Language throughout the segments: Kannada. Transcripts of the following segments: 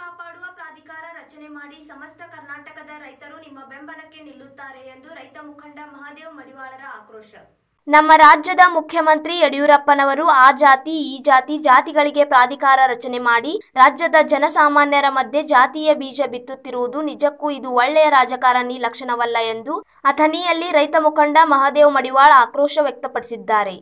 ಕಾಪಾಡುವ ಪ್ರಾಧಿಕಾರ ರಚನೆ ಮಾಡಿ ಸಮಸ್ತ ಕರ್ನಾಟಕದ ರೈತರು ನಿಮ್ಮ ಬೆಂಬಲಕ್ಕೆ ನಿಲ್ಲುತ್ತಾರೆ ಎಂದು ರೈತ ಮುಖಂಡ ಮಹಾದೇವ್ ಮಡಿವಾಳರ ಆಕ್ರೋಶ ನಮ್ಮ ರಾಜ್ಯದ ಮುಖ್ಯಮಂತ್ರಿ ಯಡಿಯೂರಪ್ಪನವರು ಆ ಜಾತಿ ಈ ಜಾತಿ ಜಾತಿಗಳಿಗೆ ಪ್ರಾಧಿಕಾರ ರಚನೆ ಮಾಡಿ ರಾಜ್ಯದ ಜನಸಾಮಾನ್ಯರ ಮಧ್ಯೆ ಜಾತಿಯ ಬೀಜ ಬಿತ್ತುತ್ತಿರುವುದು ನಿಜಕ್ಕೂ ಇದು ಒಳ್ಳೆಯ ರಾಜಕಾರಣಿ ಲಕ್ಷಣವಲ್ಲ ಎಂದು ಅಥಣಿಯಲ್ಲಿ ರೈತ ಮುಖಂಡ ಮಹಾದೇವ್ ಮಡಿವಾಳ್ ಆಕ್ರೋಶ ವ್ಯಕ್ತಪಡಿಸಿದ್ದಾರೆ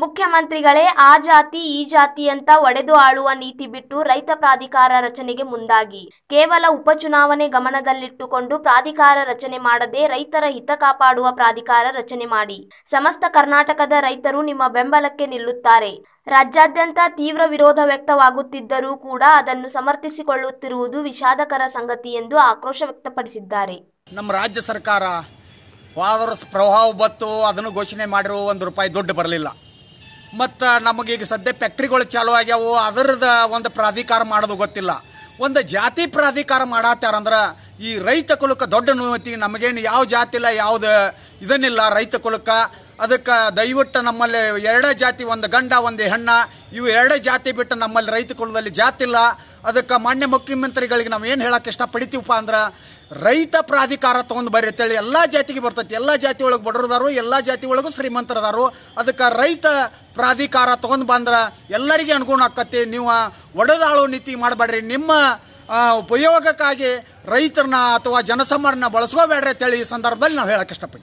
ಮುಖ್ಯಮಂತ್ರಿಗಳೇ ಆ ಜಾತಿ ಈ ಜಾತಿ ಅಂತ ಒಡೆದು ಆಳುವ ನೀತಿ ಬಿಟ್ಟು ರೈತ ಪ್ರಾಧಿಕಾರ ರಚನೆಗೆ ಮುಂದಾಗಿ ಕೇವಲ ಉಪಚುನಾವಣೆ ಗಮನದಲ್ಲಿಟ್ಟುಕೊಂಡು ಪ್ರಾಧಿಕಾರ ರಚನೆ ಮಾಡದೆ ರೈತರ ಹಿತ ಕಾಪಾಡುವ ಪ್ರಾಧಿಕಾರ ರಚನೆ ಮಾಡಿ ಸಮಸ್ತ ಕರ್ನಾಟಕದ ರೈತರು ನಿಮ್ಮ ಬೆಂಬಲಕ್ಕೆ ನಿಲ್ಲುತ್ತಾರೆ ರಾಜ್ಯಾದ್ಯಂತ ತೀವ್ರ ವಿರೋಧ ವ್ಯಕ್ತವಾಗುತ್ತಿದ್ದರೂ ಕೂಡ ಅದನ್ನು ಸಮರ್ಥಿಸಿಕೊಳ್ಳುತ್ತಿರುವುದು ವಿಷಾದಕರ ಸಂಗತಿ ಎಂದು ಆಕ್ರೋಶ ವ್ಯಕ್ತಪಡಿಸಿದ್ದಾರೆ ನಮ್ಮ ರಾಜ್ಯ ಸರ್ಕಾರ ಪ್ರಭಾವ ಬತ್ತು ಅದನ್ನು ಘೋಷಣೆ ಮಾಡಿರುವ ಒಂದು ರೂಪಾಯಿ ದುಡ್ಡು ಬರಲಿಲ್ಲ ಮತ್ತು ನಮಗೀಗ ಸದ್ಯ ಫ್ಯಾಕ್ಟ್ರಿಗಳು ಚಾಲೂ ಆಗ್ಯಾವು ಅದರದ ಒಂದು ಪ್ರಾಧಿಕಾರ ಮಾಡೋದು ಗೊತ್ತಿಲ್ಲ ಒಂದು ಜಾತಿ ಪ್ರಾಧಿಕಾರ ಮಾಡತ್ತಾರಂದ್ರೆ ಈ ರೈತ ಕುಲಕ್ಕೆ ದೊಡ್ಡ ನೋವತಿ ನಮಗೇನು ಯಾವ ಜಾತಿ ಇಲ್ಲ ಯಾವುದು ಇದನ್ನಿಲ್ಲ ರೈತ ಕುಲಕ್ಕೆ ಅದಕ್ಕೆ ದಯವಿಟ್ಟು ನಮ್ಮಲ್ಲಿ ಎರಡೇ ಜಾತಿ ಒಂದು ಗಂಡ ಒಂದು ಹೆಣ್ಣ ಇವು ಎರಡೇ ಜಾತಿ ಬಿಟ್ಟು ನಮ್ಮಲ್ಲಿ ರೈತ ಕುಲದಲ್ಲಿ ಜಾತಿ ಇಲ್ಲ ಅದಕ್ಕೆ ಮಾನ್ಯ ಮುಖ್ಯಮಂತ್ರಿಗಳಿಗೆ ನಾವು ಏನು ಹೇಳಕ್ಕೆ ಪಡಿತೀವಪ್ಪ ಅಂದ್ರೆ ರೈತ ಪ್ರಾಧಿಕಾರ ತೊಗೊಂಡು ಬರ್ರಿ ಅಂತೇಳಿ ಎಲ್ಲ ಜಾತಿಗೆ ಬರ್ತೈತಿ ಎಲ್ಲ ಜಾತಿ ಒಳಗೆ ಬಡ್ರದಾರು ಎಲ್ಲ ಜಾತಿ ಒಳಗೂ ಶ್ರೀಮಂತರದಾರು ಅದಕ್ಕೆ ರೈತ ಪ್ರಾಧಿಕಾರ ತೊಗೊಂಡು ಬಂದ್ರೆ ಎಲ್ಲರಿಗೆ ಅನುಗುಣ ಆಕತಿ ನೀವು ಒಡೆದಾಳು ನೀತಿ ಮಾಡಬೇಡ್ರಿ ನಿಮ್ಮ ಉಪಯೋಗಕ್ಕಾಗಿ ರೈತರನ್ನ ಅಥವಾ ಜನಸಾಮಾನ್ಯನ ಬಳಸ್ಕೋಬೇಡ್ರಿ ಅಂತೇಳಿ ಈ ಸಂದರ್ಭದಲ್ಲಿ ನಾವು ಹೇಳಕ್ಕೆ ಇಷ್ಟಪಡ್ತೀವಿ